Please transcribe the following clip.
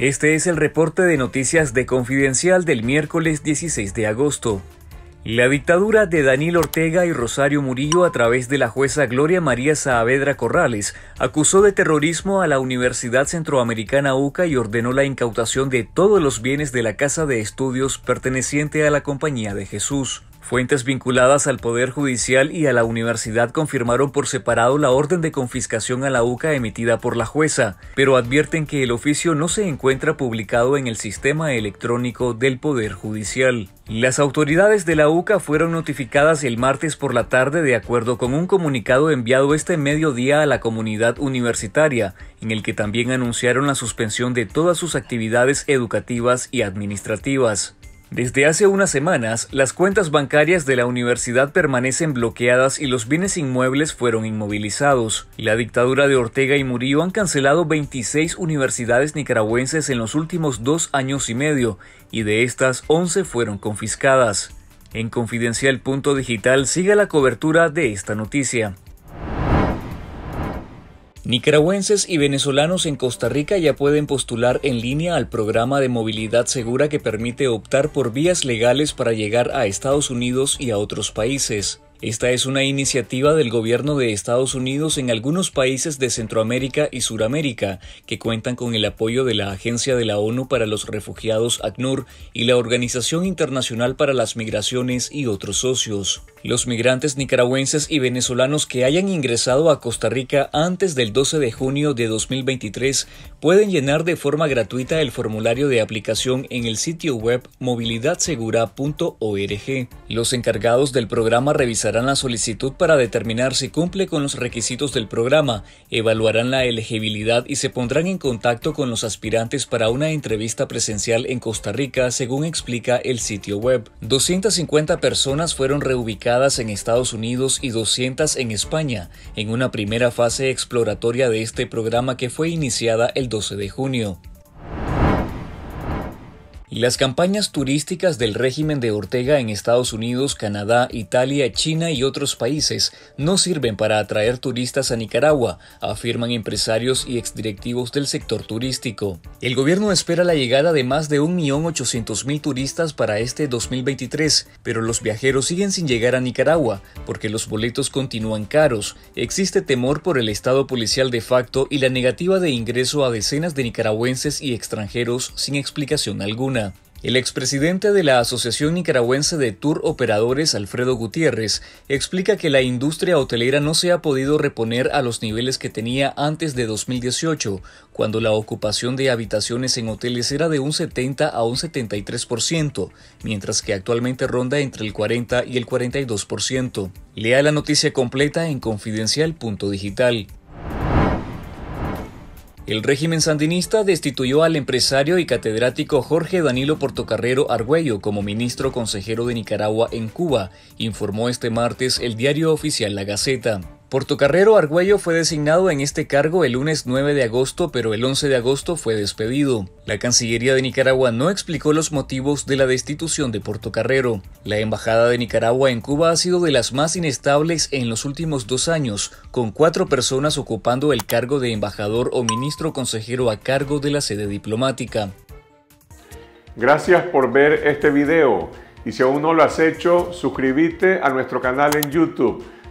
Este es el reporte de noticias de Confidencial del miércoles 16 de agosto. La dictadura de Daniel Ortega y Rosario Murillo a través de la jueza Gloria María Saavedra Corrales acusó de terrorismo a la Universidad Centroamericana UCA y ordenó la incautación de todos los bienes de la Casa de Estudios perteneciente a la Compañía de Jesús. Fuentes vinculadas al Poder Judicial y a la universidad confirmaron por separado la orden de confiscación a la UCA emitida por la jueza, pero advierten que el oficio no se encuentra publicado en el sistema electrónico del Poder Judicial. Las autoridades de la UCA fueron notificadas el martes por la tarde de acuerdo con un comunicado enviado este mediodía a la comunidad universitaria, en el que también anunciaron la suspensión de todas sus actividades educativas y administrativas. Desde hace unas semanas, las cuentas bancarias de la universidad permanecen bloqueadas y los bienes inmuebles fueron inmovilizados. La dictadura de Ortega y Murillo han cancelado 26 universidades nicaragüenses en los últimos dos años y medio, y de estas 11 fueron confiscadas. En Confidencial Punto Digital sigue la cobertura de esta noticia. Nicaragüenses y venezolanos en Costa Rica ya pueden postular en línea al programa de movilidad segura que permite optar por vías legales para llegar a Estados Unidos y a otros países. Esta es una iniciativa del gobierno de Estados Unidos en algunos países de Centroamérica y Suramérica, que cuentan con el apoyo de la Agencia de la ONU para los Refugiados ACNUR y la Organización Internacional para las Migraciones y otros socios. Los migrantes nicaragüenses y venezolanos que hayan ingresado a Costa Rica antes del 12 de junio de 2023 pueden llenar de forma gratuita el formulario de aplicación en el sitio web movilidadsegura.org. Los encargados del programa revisarán la solicitud para determinar si cumple con los requisitos del programa, evaluarán la elegibilidad y se pondrán en contacto con los aspirantes para una entrevista presencial en Costa Rica, según explica el sitio web. 250 personas fueron reubicadas en Estados Unidos y 200 en España, en una primera fase exploratoria de este programa que fue iniciada el 12 de junio. Las campañas turísticas del régimen de Ortega en Estados Unidos, Canadá, Italia, China y otros países no sirven para atraer turistas a Nicaragua, afirman empresarios y exdirectivos del sector turístico. El gobierno espera la llegada de más de 1.800.000 turistas para este 2023, pero los viajeros siguen sin llegar a Nicaragua porque los boletos continúan caros, existe temor por el estado policial de facto y la negativa de ingreso a decenas de nicaragüenses y extranjeros sin explicación alguna. El expresidente de la Asociación Nicaragüense de Tour Operadores, Alfredo Gutiérrez, explica que la industria hotelera no se ha podido reponer a los niveles que tenía antes de 2018, cuando la ocupación de habitaciones en hoteles era de un 70 a un 73%, mientras que actualmente ronda entre el 40 y el 42%. Lea la noticia completa en confidencial.digital. El régimen sandinista destituyó al empresario y catedrático Jorge Danilo Portocarrero Argüello como ministro consejero de Nicaragua en Cuba, informó este martes el diario oficial La Gaceta. Portocarrero Argüello fue designado en este cargo el lunes 9 de agosto, pero el 11 de agosto fue despedido. La Cancillería de Nicaragua no explicó los motivos de la destitución de Portocarrero. La Embajada de Nicaragua en Cuba ha sido de las más inestables en los últimos dos años, con cuatro personas ocupando el cargo de embajador o ministro consejero a cargo de la sede diplomática. Gracias por ver este video y si aún no lo has hecho, suscríbete a nuestro canal en YouTube